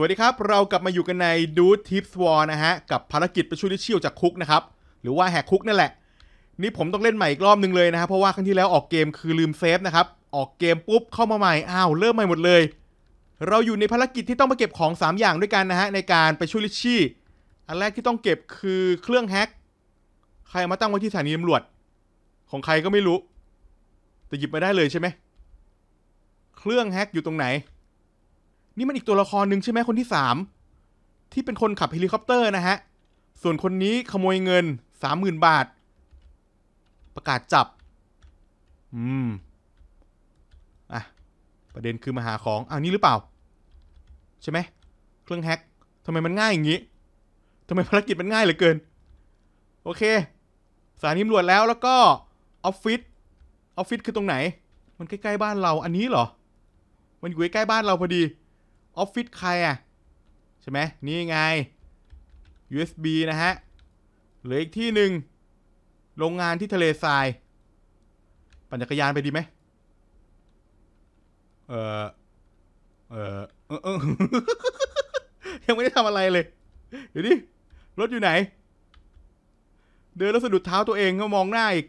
วัสดีครับ เรากลับมาอยู่กันในดูทิปส์วอนะฮะ กับภารกิจไปช่วยลิเชียวจากคุกนะครับ หรือว่าแหกคุกนั่นแหละ นี่ผมต้องเล่นใหม่อีกรอบนึงเลยนะครับเพราะว่าครั้งที่แล้วออกเกมคือลืมเซฟนะครับ ออกเกมปุ๊บเข้ามาใหม่ อ้าว เริ่มใหม่หมดเลย เราอยู่ในภารกิจที่ต้องมาเก็บของ 3 อย่างด้วยกันนะฮะ ในการไปช่วยลิชี่อันแรกที่ต้องเก็บคือเครื่องแฮกใครมาตั้งไว้ที่สถานีตำรวจของใครก็ไม่รู้แต่หยิบมาได้เลยใช่ไหมเครื่องแฮกอยู่ตรงไหนนี่มันอีกตัวละครหนึ่งใช่ไหมคนที่สาม ที่เป็นคนขับเฮลิคอปเตอร์นะฮะ ส่วนคนนี้ขโมยเงินสามหมื่นบาท ประกาศจับ อืมอ่ะประเด็นคือมาหาของอ่านี่หรือเปล่า ใช่ไหม เครื่องแฮกทำไมมันง่ายอย่างนี้ทำไมภารกิจมันง่ายเหลือเกิน โอเค สารนิตรวจแล้วแล้วก็ ออฟฟิศออฟฟิศคือตรงไหน มันใกล้ๆบ้านเราอันนี้เหรอ มันอยู่ใกล้ๆบ้านเราพอดีออฟฟิศใครอ่ะ ใช่ไหมนี่ไง USB นะฮะหรืออีกที่หนึ่งโรงงานที่ทะเลทราย ปั่นจักรยานไปดีไหมเออเออเออเออยังไม่ได้ทำอะไรเลย เดี๋ยวดิรถอยู่ไหน เดินแล้วสะดุดเท้าตัวเองก็มองหน้าอีก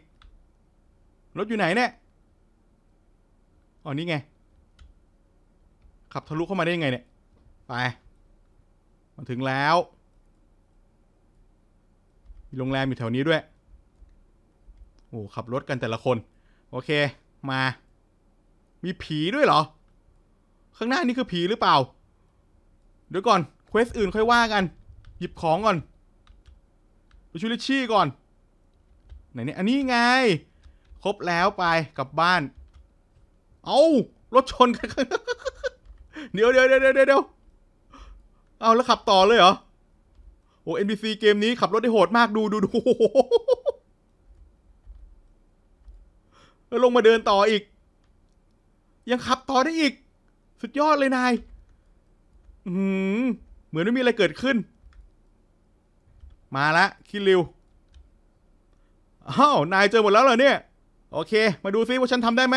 รถอยู่ไหนเนี่ย อ๋อ นี่ไงขับทะลุเข้ามาได้ยังไงเนี่ย ไปมันถึงแล้วมีโรงแรมอยู่แถวนี้ด้วยโอ้ขับรถกันแต่ละคน โอเค มา มีผีด้วยเหรอ ข้างหน้านี่คือผีหรือเปล่า เดี๋ยวก่อน เควสอื่นค่อยว่ากัน หยิบของก่อน ไปชูลิชี่ก่อน ไหนเนี่ย อันนี้ไง ครบแล้วไป กลับบ้าน เอา้ารถชนกันเดี๋ยวเดี๋ยวเดี๋ยวเดี๋ยวเอาแล้วขับต่อเลยเหรอโอ้เอ็นบีซีเกมนี้ขับรถได้โหดมากดูดูดูแล้วลงมาเดินต่ออีก ยังขับต่อได้อีก สุดยอดเลยนายอืมเหมือนไม่มีอะไรเกิดขึ้น มาละ คิริว อ้าว นายเจอหมดแล้วเหรอเนี่ย โอเค มาดูซิว่าฉันทำได้ไหม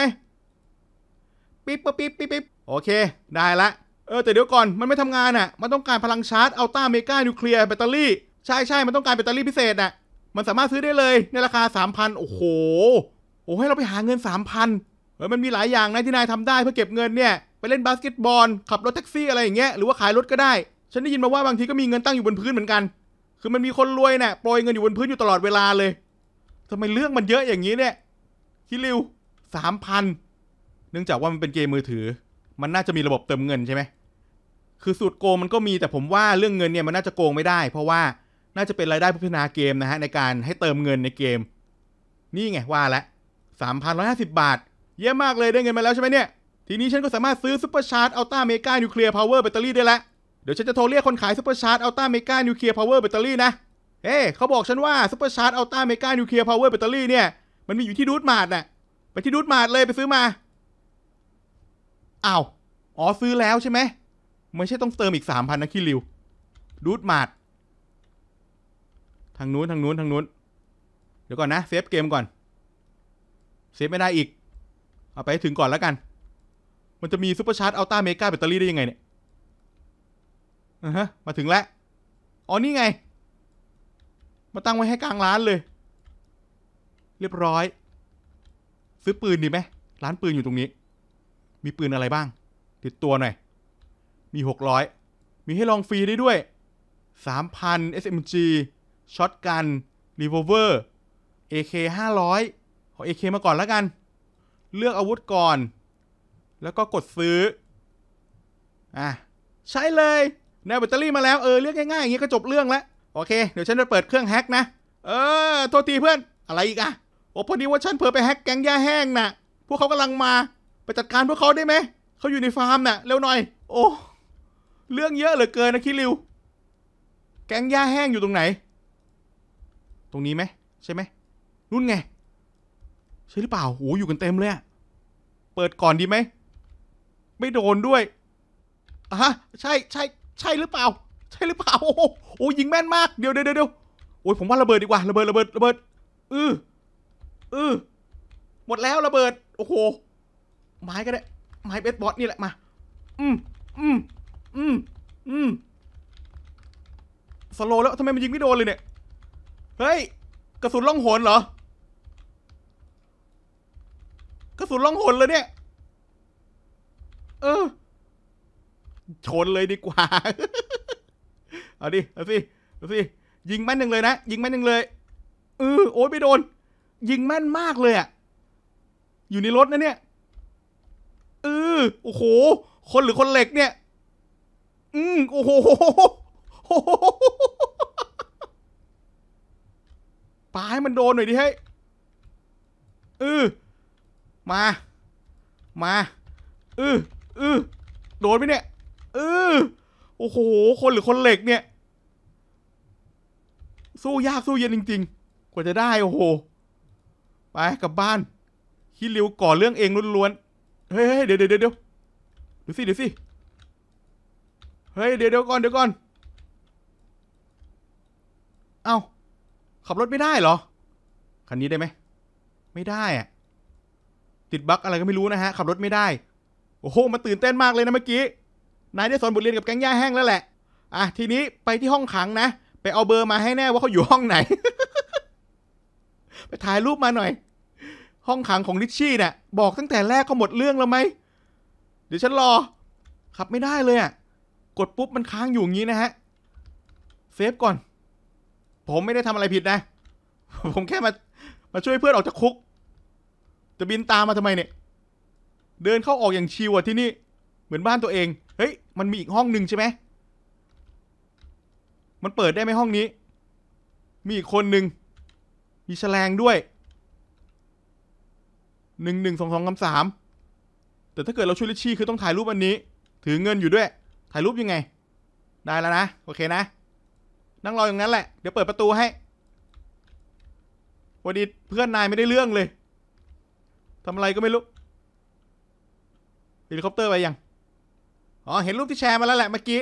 ปิ๊บปิ๊บปิ๊บปิ๊บโอเค ได้ละเออ แต่เดี๋ยวก่อน มันไม่ทำงานอ่ะ มันต้องการพลังชาร์จอัลต้าเมกานิวเคลียร์แบตเตอรี่ ใช่ใช่มันต้องการแบตเตอรี่พิเศษอ่ะ มันสามารถซื้อได้เลยในราคา 3,000 โอ้โห โอ้ให้เราไปหาเงิน 3,000เออมันมีหลายอย่างนะที่นายทำได้เพื่อเก็บเงินเนี่ย ไปเล่นบาสเกตบอล ขับรถแท็กซี่อะไรอย่างเงี้ย หรือว่าขายรถก็ได้ ฉันได้ยินมาว่าบางทีก็มีเงินตั้งอยู่บนพื้นเหมือนกัน คือมันมีคนรวยเนะ่ยโปรยเงินอยู่บนพื้นอยู่ตลอดเวลาเลยทำไมเรื่องมันเยอะอย่างนี้เนี่ย คิริวสามพันเนื่องจากว่ามันเป็นเกมมือถือมันน่าจะมีระบบเติมเงินใช่ไหมคือสูตรโกงมันก็มีแต่ผมว่าเรื่องเงินเนี่ยมันน่าจะโกงไม่ได้ เพราะว่าน่าจะเป็นรายได้พัฒนาเกมนะฮะในการให้เติมเงินในเกม นี่ไงว่าละสามพันร้อยห้าสิบบาท เยอะมากเลยได้เงินมาแล้วใช่ไหมเนี่ย ทีนี้ฉันก็สามารถซื้อซุปเปอร์ชาร์จอัลต้าเมกานิวเคลียร์พาวเวอร์แบตเตอรี่ได้ละเดี๋ยวฉันจะโทรเรียกคนขายซุปเปอร์ชาร์จอัลต้าเมกานิวเคลียร์พาวเวอร์แบตเตอรี่นะเอ้เขาบอกฉันว่าซุปเปอร์ชาร์จอัลต้าเมกานิวเคลียร์พาวเวอร์แบตเตอรี่เนี่ยมันมีอยู่ที่ดูดมาร์ดน่ะไปที่ดูดมาร์ดเลยไปซื้อมาอ้าว อ๋อซื้อแล้วใช่ไหม ไม่ใช่ต้องเติมอีกสามพันนะคิริวรูดมาดทางนู้นทางนู้นทางนู้น เดี๋ยวก่อนนะเซฟเกมก่อน เซฟไม่ได้อีก เอาไปถึงก่อนแล้วกัน มันจะมีซูเปอร์ชาร์จอัลต้าเมกาแบตเตอรี่ได้ยังไงเนี่ยอะฮะ มาถึงแล้ว อ๋อนี่ไง มาตั้งไว้ให้กลางร้านเลย เรียบร้อย ซื้อปืนดีไหม ร้านปืนอยู่ตรงนี้มีปืนอะไรบ้าง ติดตัวหน่อย มี 600 มีให้ลองฟรีได้ด้วย 3,000 SMG ช็อตกันรีโวเวอร์ AK 500ขอ AK มาก่อนแล้วกัน เลือกอาวุธก่อน แล้วก็กดซื้อ อ่ะใช้เลย แนวแบตเตอรี่มาแล้ว เออ เลือกง่ายๆ อย่างนี้ก็จบเรื่องแล้ว โอเค เดี๋ยวฉันจะเปิดเครื่องแฮกนะ เออ โทษทีเพื่อน อะไรอีกอะโอ้พอดีว่าฉันเผลอไปแฮกแก๊งยาแห้งน่ะ พวกเขากำลังมาไปจัดการพวกเขาได้ไหม เขาอยู่ในฟาร์มน่ะเร็วหน่อยโอ้เรื่องเยอะเหลือเกินนะคิริวแก๊งหญ้าแห้งอยู่ตรงไหน ตรงนี้ไหมใช่ไหมนู่นไง ใช่หรือเปล่าโอ้อยู่กันเต็มเลยอะเปิดก่อนดีไหม ไม่โดนด้วยอะะใช่ใช่ใช่หรือเปล่า ใช่หรือเปล่าโอ้โยิงแม่นมาก เดี๋ยวเดี๋ยวเดี๋ยวโอ้ยผมว่าระเบิดดีกว่าระเบิดระเบิดระเบิดอืออือหมดแล้วระเบิด โอ้โหไม้ก็ได้ไม้เบสบอลนี่แหละมาอืมอืมอืมอืมสโลแล้วทำไมมันยิงไม่โดนเลยเนี่ย เฮ้ยกระสุนล่องหนเหรอกระสุนล่องหนเลยเนี่ยเออชนเลยดีกว่าเอาดิเอาสิเอาสิยิงแม่นหนึ่งเลยนะยิงแม่นหนึ่งเลยเออโอ้ยไม่โดน ยิงแม่นมากเลยอะอยู่ในรถนะเนี่ยเออโอ้โห คนหรือคนเหล็กเนี่ย อืมโอ้โหปลาให้มันโดนหน่อยดิให้เออมา มาอืออือโดนไหมเนี่ยอือโอ้โห คนหรือคนเหล็กเนี่ย สู้ยากสู้เย็นจริงๆกว่าจะได้ โอ้โหไปกลับบ้านคิดริว ก่อเรื่องเองล้วนๆเฮ้ยเดี๋ยวเดี๋ยวเดี๋ยวดูสิเดี๋ยวสิ เฮ้ยเดี๋ยวเดี๋ยวก่อน เดี๋ยวก่อน เอ้า ขับรถไม่ได้เหรอ คันนี้ได้ไหม ไม่ได้อะ ติดบั๊กอะไรก็ไม่รู้นะฮะขับรถไม่ได้ โอ้โห มันตื่นเต้นมากเลยนะเมื่อกี้ นายได้สอนบทเรียนกับแก๊งย่าแห้งแล้วแหละ อ่ะทีนี้ไปที่ห้องขังนะ ไปเอาเบอร์มาให้แน่ว่าเขาอยู่ห้องไหน ไปถ่ายรูปมาหน่อยห้องขังของลิชชี่เนี่ยบอกตั้งแต่แรกก็หมดเรื่องแล้วไหมเดี๋ยวฉันรอขับไม่ได้เลยอะ่ะกดปุ๊บมันค้างอยู่งี้นะฮะเซฟก่อน ผมไม่ได้ทำอะไรผิดนะผมแค่มามาช่วยเพื่อนออกจากคุก จะบินตามมาทำไมเนี่ยเดินเข้าออกอย่างชิวอ่ะที่นี่ เหมือนบ้านตัวเองเฮ้ยมันมีอีกห้องหนึ่งใช่ไหมมันเปิดได้ไหมห้องนี้ มีอีกคนหนึ่งมีแฉลงด้วยหนึ่งหนึ่งสองสองคำสามแต่ถ้าเกิดเราช่วยลิชี่คือต้องถ่ายรูปอันนี้ ถือเงินอยู่ด้วย ถ่ายรูปยังไง ได้แล้วนะโอเคนะนั่งรออย่างนั้นแหละเดี๋ยวเปิดประตูให้วันนี้เพื่อนนายไม่ได้เรื่องเลยทำอะไรก็ไม่รู้เฮลิคอปเตอร์ไปยังอ๋อเห็นรูปที่แชร์มาแล้วแหละเมื่อกี้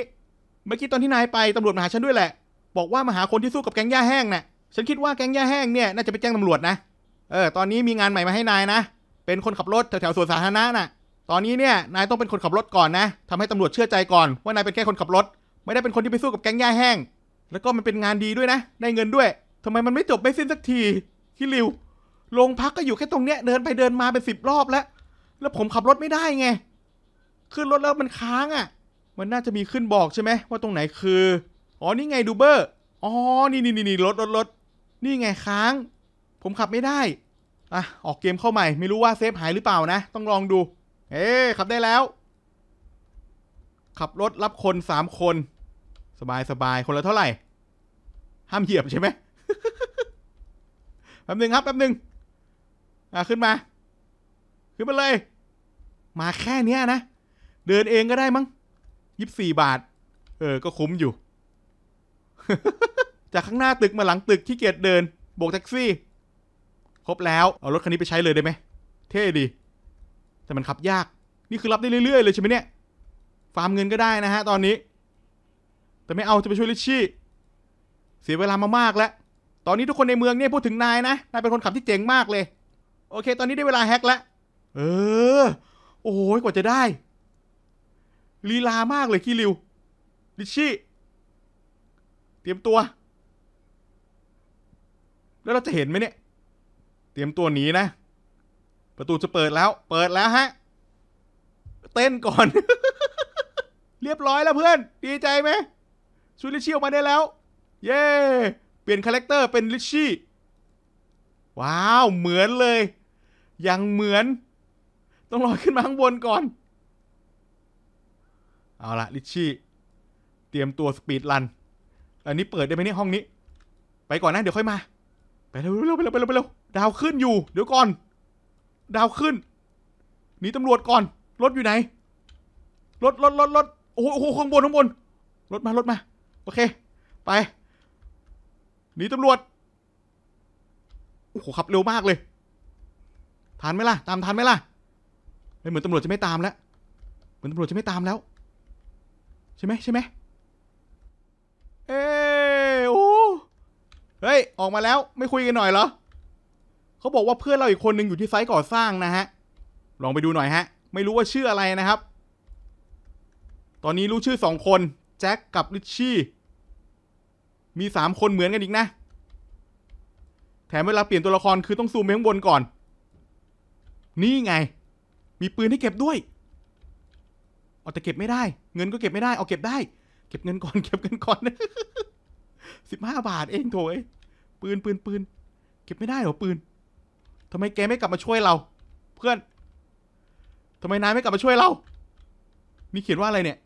เมื่อกี้ตอนที่นายไปตำรวจมาหาฉันด้วยแหละ บอกว่ามาหาคนที่สู้กับแก๊งย่าแห้งเนะ่ยฉันคิดว่าแก๊งย่าแห้งเนี่ยน่าจะไปแจ้งตำรวจนะเออตอนนี้มีงานใหม่มาให้นายนะเป็นคนขับรถแถวๆสวนสาธารณะน่ะ ตอนนี้เนี่ยนายต้องเป็นคนขับรถก่อนนะทำให้ตำรวจเชื่อใจก่อนว่านายเป็นแค่คนขับรถ ไม่ได้เป็นคนที่ไปสู้กับแก๊งย่าแห้ง แล้วก็มันเป็นงานดีด้วยนะ ได้เงินด้วย ทำไมมันไม่จบไม่สิ้นสักทีคิริวโรงพักก็อยู่แค่ตรงเนี้ย เดินไปเดินมาเป็นสิบรอบแล้ว แล้วผมขับรถไม่ได้ไง ขึ้นรถแล้วมันค้างอะ่ะ มันน่าจะมีขึ้นบอกใช่ไหมว่าตรงไหนคือ อ๋อนี่ไงดูเบอร์อ๋อนี่นี่นี่รถรถรถนี่ไงค้าง ผมขับไม่ได้อ่ะออกเกมเข้าใหม่ ไม่รู้ว่าเซฟหายหรือเปล่านะ ต้องลองดู เอ๊ขับได้แล้ว ขับรถรับคนสามคน สบายสบายคนละเท่าไหร่ ห้ามเหยียบใช่ไหมแป๊บหนึ่งครับแป๊บหนึ่งอ่ะขึ้นมา ขึ้นมาเลย มาแค่เนี้ยนะ เดินเองก็ได้มั้งยี่สิบสี่บาท เออ ก็คุ้มอยู่ จากข้างหน้าตึกมาหลังตึกที่เกียจเดินโบกแท็กซี่ครบแล้ว เอารถคันนี้ไปใช้เลยได้ไหม เท่ดี แต่มันขับยาก นี่คือรับได้เรื่อย ๆเลยใช่ไหมเนี่ย ฟาร์มเงินก็ได้นะฮะตอนนี้ แต่ไม่เอาจะไปช่วยลิชี่เสียเวลามามากแล้วตอนนี้ทุกคนในเมืองเนี่ยพูดถึงนายนะนายเป็นคนขับที่เจ๋งมากเลย โอเค ตอนนี้ได้เวลาแฮกแล้วเออ โอ้ยกว่าจะได้ลีลามากเลยคีริวลิชี่เตรียมตัว แล้วเราจะเห็นไหมเนี่ยเตรียมตัวหนีนะ ประตูจะเปิดแล้ว เปิดแล้วฮะเต้นก่อน เรียบร้อยแล้วเพื่อน ดีใจไหมชูริชี่ออกมาได้แล้ว เย่เปลี่ยนคาแรคเตอร์เป็นลิชี่ ว้าว เหมือนเลย ยังเหมือน ต้องลอยขึ้นมาข้างบนก่อน เอาละลิชี่ เตรียมตัวสปีดรัน อันนี้เปิดได้ไหมเนี่ยห้องนี้ ไปก่อนนะเดี๋ยวค่อยมา ไปเร็วเร็วไปเร็วไปเร็วไปเร็วดาวขึ้นอยู่เดี๋ยวก่อน ดาวขึ้นหนีตำรวจก่อน รถอยู่ไหนรถรถรถรถโอ้โหข้างบนข้างบนรถมารถมาโอเคไปหนีตำรวจโอ้โหขับเร็วมากเลยทันไหมล่ะตามทันไหมล่ะไม่เหมือนตำรวจจะไม่ตามแล้วเหมือนตำรวจจะไม่ตามแล้ว ใช่ไหมใช่ไหมเอ้โอ้เฮ้ยออกมาแล้วไม่คุยกันหน่อยเหรอเขาบอกว่าเพื่อนเราอีกคนนึงอยู่ที่ไซต์ก่อสร้างนะฮะ ลองไปดูหน่อยฮะ ไม่รู้ว่าชื่ออะไรนะครับ ตอนนี้รู้ชื่อสองคน แจ็คกับลิชชี่ มีสามคนเหมือนกันอีกนะ แถมเวลาเปลี่ยนตัวละคร คือต้องซูมไปข้างบนก่อน นี่ไง มีปืนให้เก็บด้วย เอาแต่เก็บไม่ได้ เงินก็เก็บไม่ได้ เอาเก็บได้ เก็บเงินก่อน เก็บเงินก่อนสิบห้าบาทเองโถย ปืนปืนปืน เก็บไม่ได้หรอปืนทำไมแกไม่กลับมาช่วยเราเพื่อนทำไมนายไม่กลับมาช่วยเรา มีเขียนว่าอะไรเนี่ย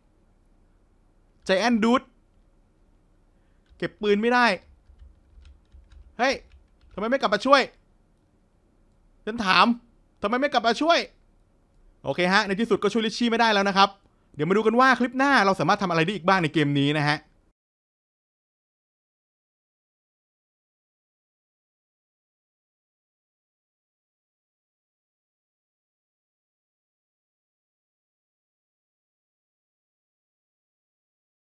ใจแอนดูดเก็บปืนไม่ได้เฮ้ยทำไมไม่กลับมาช่วยฉันถามทำไมไม่กลับมาช่วย โอเคฮะ ในที่สุดก็ช่วยลิชชี่ไม่ได้แล้วนะครับ เดี๋ยวมาดูกันว่าคลิปหน้าเราสามารถทำอะไรได้อีกบ้างในเกมนี้นะฮะ